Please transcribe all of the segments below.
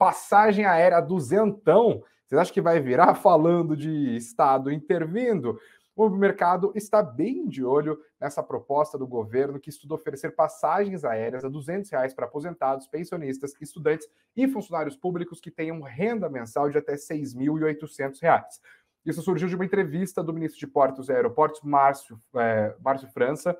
passagem aérea duzentão, vocês acham que vai virar falando de Estado intervindo? O mercado está bem de olho nessa proposta do governo que estuda oferecer passagens aéreas a R$ 200 reais para aposentados, pensionistas, estudantes e funcionários públicos que tenham renda mensal de até R$ 6.800. Isso surgiu de uma entrevista do ministro de Portos e Aeroportos, Márcio, é, Márcio França,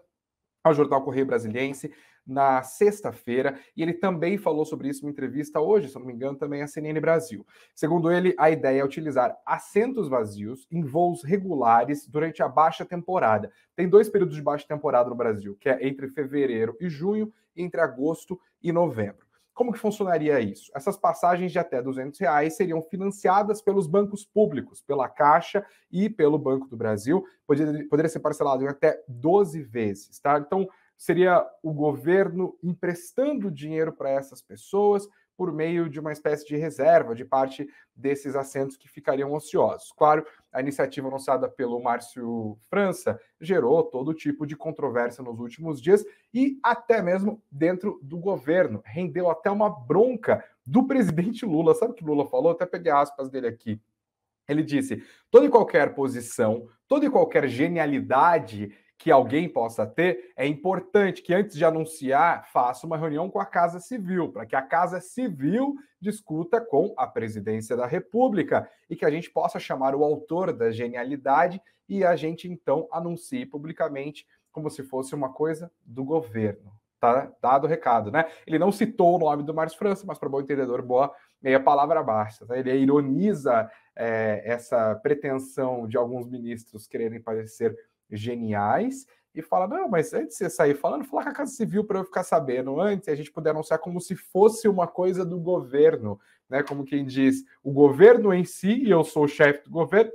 ao jornal Correio Brasiliense na sexta-feira, e ele também falou sobre isso em entrevista hoje, se não me engano, também à CNN Brasil. Segundo ele, a ideia é utilizar assentos vazios em voos regulares durante a baixa temporada. Tem dois períodos de baixa temporada no Brasil, que é entre fevereiro e junho, e entre agosto e novembro. Como que funcionaria isso? Essas passagens de até 200 reais seriam financiadas pelos bancos públicos, pela Caixa e pelo Banco do Brasil. Poderia, poderia ser parcelado em até 12 vezes, tá? Então, seria o governo emprestando dinheiro para essas pessoas por meio de uma espécie de reserva de parte desses assentos que ficariam ociosos. Claro, a iniciativa anunciada pelo Márcio França gerou todo tipo de controvérsia nos últimos dias e até mesmo dentro do governo. Rendeu até uma bronca do presidente Lula. Sabe o que Lula falou? Até peguei aspas dele aqui. Ele disse: toda e qualquer posição, toda e qualquer genialidade que alguém possa ter, é importante que antes de anunciar, faça uma reunião com a Casa Civil, para que a Casa Civil discuta com a Presidência da República e que a gente possa chamar o autor da genialidade e a gente então anuncie publicamente como se fosse uma coisa do governo. Tá dado o recado, né? Ele não citou o nome do Márcio França, mas para bom entendedor, boa meia palavra basta. Né? Ele ironiza é, essa pretensão de alguns ministros quererem parecer geniais e fala: não, mas antes de você sair falando, fala com a Casa Civil para eu ficar sabendo. Antes a gente puder anunciar como se fosse uma coisa do governo, né? Como quem diz, o governo em si, e eu sou o chefe do governo,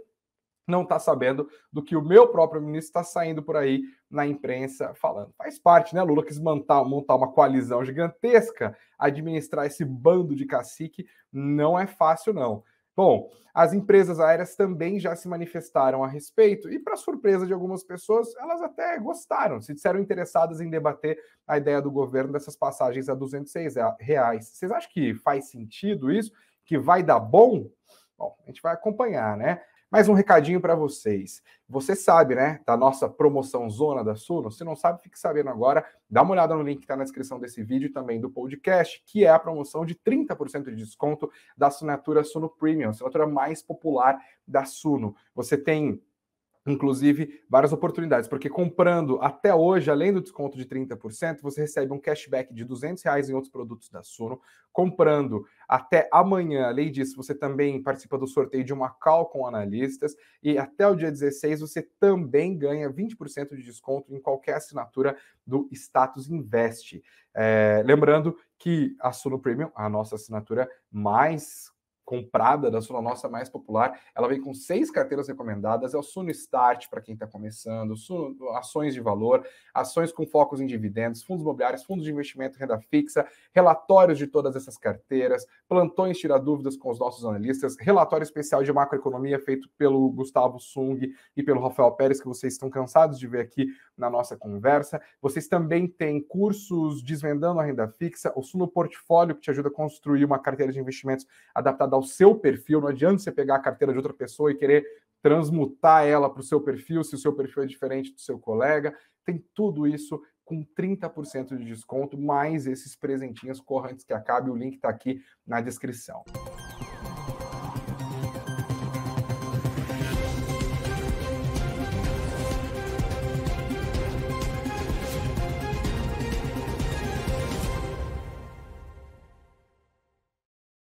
não está sabendo do que o meu próprio ministro está saindo por aí na imprensa falando. Faz parte, né? Lula quis montar, montar uma coalizão gigantesca, administrar esse bando de cacique não é fácil, não. Bom, as empresas aéreas também já se manifestaram a respeito e, para surpresa de algumas pessoas, elas até gostaram, se disseram interessadas em debater a ideia do governo dessas passagens a 206 reais. Vocês acham que faz sentido isso? Que vai dar bom? Bom, a gente vai acompanhar, né? Mais um recadinho para vocês. Você sabe, né, da nossa promoção Zona da Suno? Se não sabe, fique sabendo agora. Dá uma olhada no link que está na descrição desse vídeo e também do podcast, que é a promoção de 30% de desconto da assinatura Suno Premium, assinatura mais popular da Suno. Você tem inclusive várias oportunidades, porque comprando até hoje, além do desconto de 30%, você recebe um cashback de 200 reais em outros produtos da Suno. Comprando até amanhã, além disso, você também participa do sorteio de uma call com analistas e até o dia 16 você também ganha 20% de desconto em qualquer assinatura do Status Invest. É, lembrando que a Suno Premium, a nossa assinatura mais comprada, da sua nossa mais popular. Ela vem com seis carteiras recomendadas, é o Suno Start para quem está começando, Suno, ações de valor, ações com focos em dividendos, fundos imobiliários, fundos de investimento, renda fixa, relatórios de todas essas carteiras, plantões tirar dúvidas com os nossos analistas, relatório especial de macroeconomia feito pelo Gustavo Sung e pelo Rafael Pérez, que vocês estão cansados de ver aqui na nossa conversa. Vocês também têm cursos desvendando a renda fixa, o Suno Portfólio, que te ajuda a construir uma carteira de investimentos adaptada ao seu perfil, não adianta você pegar a carteira de outra pessoa e querer transmutar ela para o seu perfil, se o seu perfil é diferente do seu colega. Tem tudo isso com 30% de desconto, mais esses presentinhos correntes que acabe. O link está aqui na descrição.